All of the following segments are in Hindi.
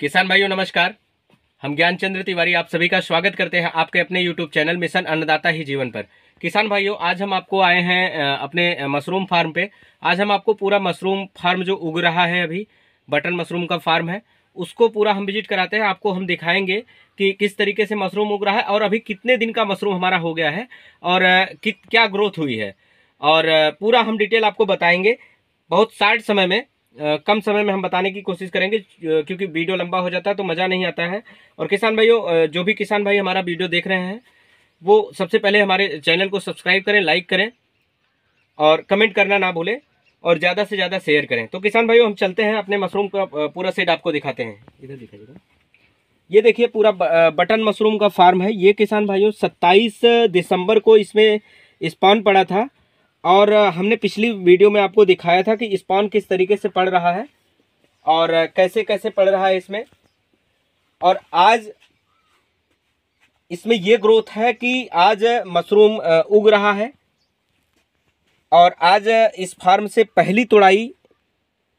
किसान भाइयों नमस्कार हम ज्ञानचंद्र तिवारी आप सभी का स्वागत करते हैं आपके अपने यूट्यूब चैनल मिशन अन्नदाता ही जीवन पर किसान भाइयों आज हम आपको आए हैं अपने मशरूम फार्म पे आज हम आपको पूरा मशरूम फार्म जो उग रहा है अभी बटन मशरूम का फार्म है उसको पूरा हम विजिट कराते हैं आपको हम दिखाएंगे कि किस तरीके से मशरूम उग रहा है और अभी कितने दिन का मशरूम हमारा हो गया है और कित क्या ग्रोथ हुई है और पूरा हम डिटेल आपको बताएंगे बहुत शार्ट समय में कम समय में हम बताने की कोशिश करेंगे क्योंकि वीडियो लंबा हो जाता है तो मज़ा नहीं आता है और किसान भाइयों जो भी किसान भाई हमारा वीडियो देख रहे हैं वो सबसे पहले हमारे चैनल को सब्सक्राइब करें लाइक करें और कमेंट करना ना भूलें और ज़्यादा से ज़्यादा शेयर करें तो किसान भाइयों हम चलते हैं अपने मशरूम का पूरा सेट आपको दिखाते हैं इधर दिखाइएगा ये देखिए पूरा बटन मशरूम का फार्म है ये किसान भाइयों 27 दिसंबर को इसमें स्पॉन पड़ा था और हमने पिछली वीडियो में आपको दिखाया था कि स्पॉन किस तरीके से पड़ रहा है और कैसे कैसे पड़ रहा है इसमें और आज इसमें ये ग्रोथ है कि आज मशरूम उग रहा है और आज इस फार्म से पहली तोड़ाई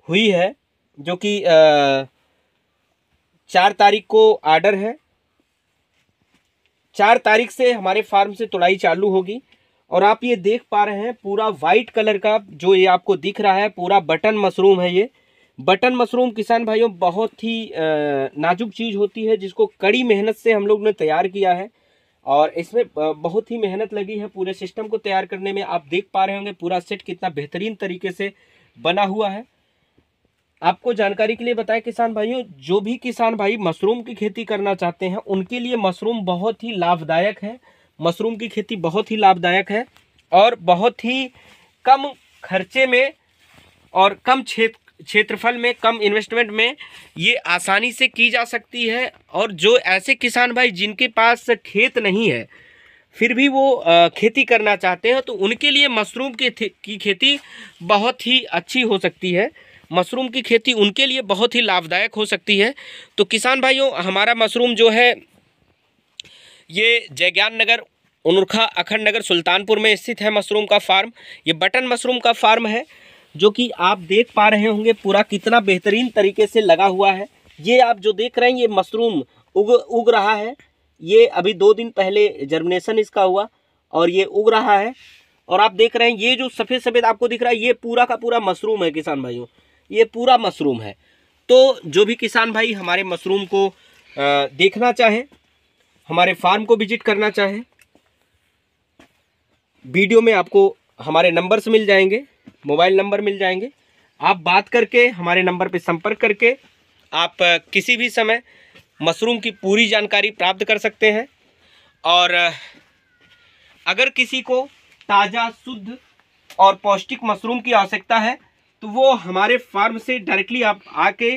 हुई है जो कि चार तारीख को आर्डर है चार तारीख से हमारे फार्म से तोड़ाई चालू होगी और आप ये देख पा रहे हैं पूरा वाइट कलर का जो ये आपको दिख रहा है पूरा बटन मशरूम है ये बटन मशरूम किसान भाइयों बहुत ही नाजुक चीज़ होती है जिसको कड़ी मेहनत से हम लोग ने तैयार किया है और इसमें बहुत ही मेहनत लगी है पूरे सिस्टम को तैयार करने में आप देख पा रहे होंगे पूरा सेट कितना बेहतरीन तरीके से बना हुआ है आपको जानकारी के लिए बताएं किसान भाइयों जो भी किसान भाई मशरूम की खेती करना चाहते हैं उनके लिए मशरूम बहुत ही लाभदायक है मशरूम की खेती बहुत ही लाभदायक है और बहुत ही कम खर्चे में और कम क्षेत्र क्षेत्रफल में कम इन्वेस्टमेंट में ये आसानी से की जा सकती है और जो ऐसे किसान भाई जिनके पास खेत नहीं है फिर भी वो खेती करना चाहते हैं तो उनके लिए मशरूम की की खेती बहुत ही अच्छी हो सकती है मशरूम की खेती उनके लिए बहुत ही लाभदायक हो सकती है तो किसान भाइयों हमारा मशरूम जो है ये जयज्ञान नगर उनुरखा अखंड नगर सुल्तानपुर में स्थित है मशरूम का फार्म ये बटन मशरूम का फार्म है जो कि आप देख पा रहे होंगे पूरा कितना बेहतरीन तरीके से लगा हुआ है ये आप जो देख रहे हैं ये मशरूम उग उग रहा है ये अभी दो दिन पहले जर्मिनेशन इसका हुआ और ये उग रहा है और आप देख रहे हैं ये जो सफ़ेद सफ़ेद आपको दिख रहा है ये पूरा का पूरा मशरूम है किसान भाइयों ये पूरा मशरूम है तो जो भी किसान भाई हमारे मशरूम को देखना चाहें हमारे फार्म को विजिट करना चाहें वीडियो में आपको हमारे नंबर्स मिल जाएंगे मोबाइल नंबर मिल जाएंगे आप बात करके हमारे नंबर पर संपर्क करके आप किसी भी समय मशरूम की पूरी जानकारी प्राप्त कर सकते हैं और अगर किसी को ताज़ा शुद्ध और पौष्टिक मशरूम की आवश्यकता है तो वो हमारे फार्म से डायरेक्टली आप आके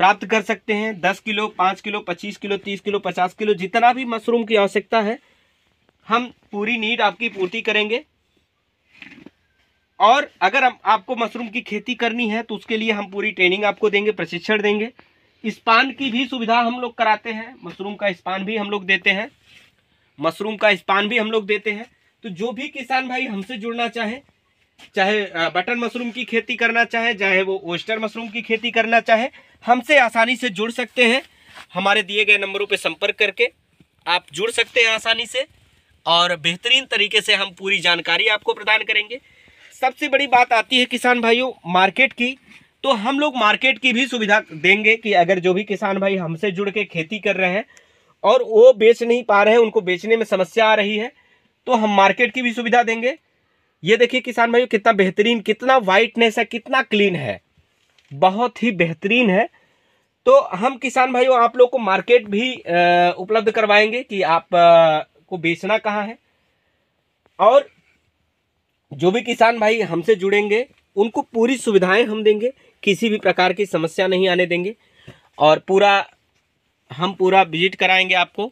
प्राप्त कर सकते हैं दस किलो पाँच किलो पच्चीस किलो तीस किलो पचास किलो जितना भी मशरूम की आवश्यकता है हम पूरी नीड आपकी पूर्ति करेंगे और अगर हम आपको मशरूम की खेती करनी है तो उसके लिए हम पूरी ट्रेनिंग आपको देंगे प्रशिक्षण देंगे स्पान की भी सुविधा हम लोग कराते हैं मशरूम का स्पान भी हम लोग देते हैं मशरूम का स्पान भी हम लोग देते हैं तो जो भी किसान भाई हमसे जुड़ना चाहे चाहे बटन मशरूम की खेती करना चाहे चाहे वो ओस्टर मशरूम की खेती करना चाहे हमसे आसानी से जुड़ सकते हैं हमारे दिए गए नंबरों पर संपर्क करके आप जुड़ सकते हैं आसानी से और बेहतरीन तरीके से हम पूरी जानकारी आपको प्रदान करेंगे सबसे बड़ी बात आती है किसान भाइयों मार्केट की तो हम लोग मार्केट की भी सुविधा देंगे कि अगर जो भी किसान भाई हमसे जुड़ के खेती कर रहे हैं और वो बेच नहीं पा रहे हैं उनको बेचने में समस्या आ रही है तो हम मार्केट की भी सुविधा देंगे ये देखिए किसान भाइयों कितना बेहतरीन कितना वाइटनेस है कितना क्लीन है बहुत ही बेहतरीन है तो हम किसान भाइयों आप लोग को मार्केट भी उपलब्ध करवाएंगे कि आप को बेचना कहाँ है और जो भी किसान भाई हमसे जुड़ेंगे उनको पूरी सुविधाएं हम देंगे किसी भी प्रकार की समस्या नहीं आने देंगे और पूरा हम पूरा विजिट कराएंगे आपको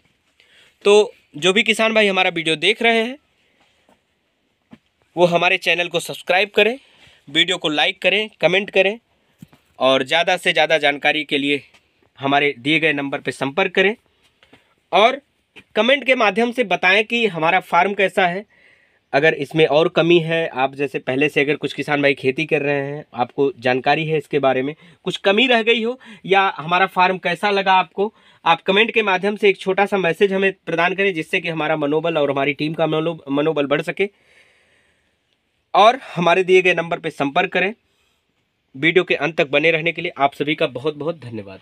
तो जो भी किसान भाई हमारा वीडियो देख रहे हैं वो हमारे चैनल को सब्सक्राइब करें वीडियो को लाइक करें कमेंट करें और ज़्यादा से ज़्यादा जानकारी के लिए हमारे दिए गए नंबर पर संपर्क करें और कमेंट के माध्यम से बताएं कि हमारा फार्म कैसा है अगर इसमें और कमी है आप जैसे पहले से अगर कुछ किसान भाई खेती कर रहे हैं आपको जानकारी है इसके बारे में कुछ कमी रह गई हो या हमारा फार्म कैसा लगा आपको आप कमेंट के माध्यम से एक छोटा सा मैसेज हमें प्रदान करें जिससे कि हमारा मनोबल और हमारी टीम का मनोबल बढ़ सके और हमारे दिए गए नंबर पर संपर्क करें वीडियो के अंत तक बने रहने के लिए आप सभी का बहुत बहुत धन्यवाद